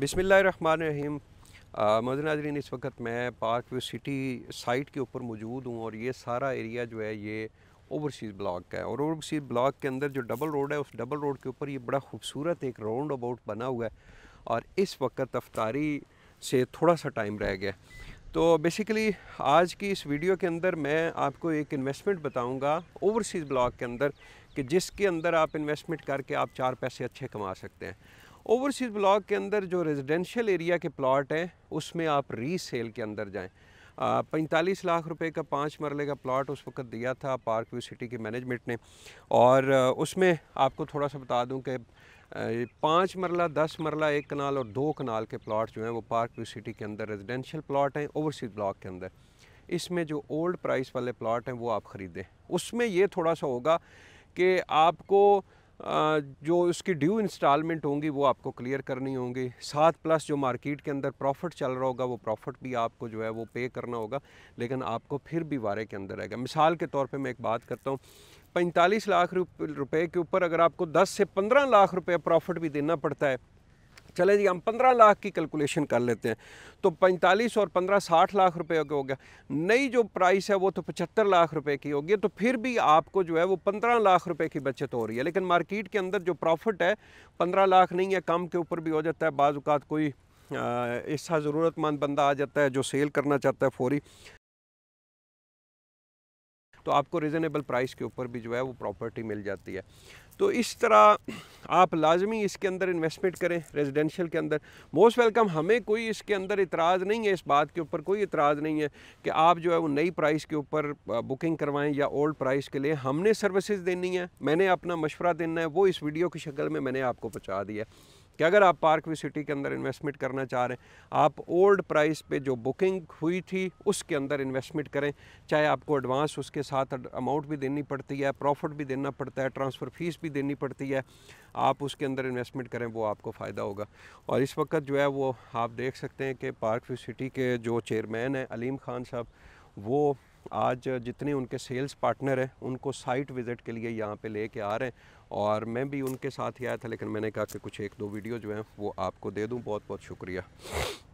बिसमीम मदन नाजरीन इस वक्त मैं पार्क व्यू सिटी साइट के ऊपर मौजूद हूँ और ये सारा एरिया जो है ये ओवरसीज़ ब्लॉक का है और ओवरसीज़ ब्लॉक के अंदर जो डबल रोड है उस डबल रोड के ऊपर ये बड़ा खूबसूरत एक राउंड अबाउट बना हुआ है और इस वक्त अफ्तारी से थोड़ा सा टाइम रह गया तो बेसिकली आज की इस वीडियो के अंदर मैं आपको एक इन्वेस्टमेंट बताऊंगा ओवरसीज़ ब्लॉक के अंदर कि जिसके अंदर आप इन्वेस्टमेंट करके आप चार पैसे अच्छे कमा सकते हैं ओवरसीज़ ब्लॉक के अंदर जो रेजिडेंशियल एरिया के प्लॉट हैं उसमें आप रीसेल के अंदर जाएं पैंतालीस लाख रुपए का पाँच मरले का प्लॉट उस वक्त दिया था पार्क व्यू सिटी की मैनेजमेंट ने और उसमें आपको थोड़ा सा बता दूं कि पाँच मरला दस मरला एक कनाल और दो कनाल के प्लाट जो हैं वो पार्क व्यू सिटी के अंदर रेजिडेंशियल प्लाट हैं ओवरसीज ब्लॉक के अंदर इसमें जो ओल्ड प्राइस वाले प्लाट हैं वो आप ख़रीदें उसमें ये थोड़ा सा होगा कि आपको जो उसकी ड्यू इंस्टॉलमेंट होंगी वो आपको क्लियर करनी होंगी सात प्लस जो मार्केट के अंदर प्रॉफिट चल रहा होगा वो प्रॉफिट भी आपको जो है वो पे करना होगा लेकिन आपको फिर भी वारे के अंदर रहेगा मिसाल के तौर पे मैं एक बात करता हूँ पैंतालीस लाख रुपए के ऊपर अगर आपको दस से पंद्रह लाख रुपये प्रॉफिट भी देना पड़ता है चले जी हम पंद्रह लाख की कैलकुलेशन कर लेते हैं तो पैंतालीस और पंद्रह साठ लाख रुपए का हो गया नई जो प्राइस है वो तो पचहत्तर लाख रुपए की होगी तो फिर भी आपको जो है वो पंद्रह लाख रुपए की बचत हो रही है लेकिन मार्केट के अंदर जो प्रॉफिट है पंद्रह लाख नहीं है कम के ऊपर भी हो जाता है बाज़ात कोई ऐसा ज़रूरतमंद बंदा आ जाता है जो सेल करना चाहता है फौरी तो आपको रिजनेबल प्राइस के ऊपर भी जो है वो प्रॉपर्टी मिल जाती है तो इस तरह आप लाजमी इसके अंदर इन्वेस्टमेंट करें रेजिडेंशियल के अंदर मोस्ट वेलकम हमें कोई इसके अंदर इतराज़ नहीं है इस बात के ऊपर कोई इतराज़ नहीं है कि आप जो है वो नई प्राइस के ऊपर बुकिंग करवाएं या ओल्ड प्राइस के लिए हमने सर्विसेज देनी है मैंने अपना मशवरा देना है वो इस वीडियो की शक्ल में मैंने आपको पहुँचा दिया है कि अगर आप पार्क वी सिटी के अंदर इन्वेस्टमेंट करना चाह रहे हैं आप ओल्ड प्राइस पे जो बुकिंग हुई थी उसके अंदर इन्वेस्टमेंट करें चाहे आपको एडवांस उसके साथ अमाउंट भी देनी पड़ती है प्रॉफिट भी देना पड़ता है ट्रांसफ़र फ़ीस भी देनी पड़ती है आप उसके अंदर इन्वेस्टमेंट करें वो आपको फ़ायदा होगा और इस वक्त जो है वो आप देख सकते हैं कि पार्क वी सिटी के जो चेयरमैन हैं अलीम खान साहब वो आज जितने उनके सेल्स पार्टनर हैं उनको साइट विज़िट के लिए यहाँ पे लेके आ रहे हैं और मैं भी उनके साथ ही आया था लेकिन मैंने कहा कि कुछ एक दो वीडियो जो हैं वो आपको दे दूँ बहुत बहुत शुक्रिया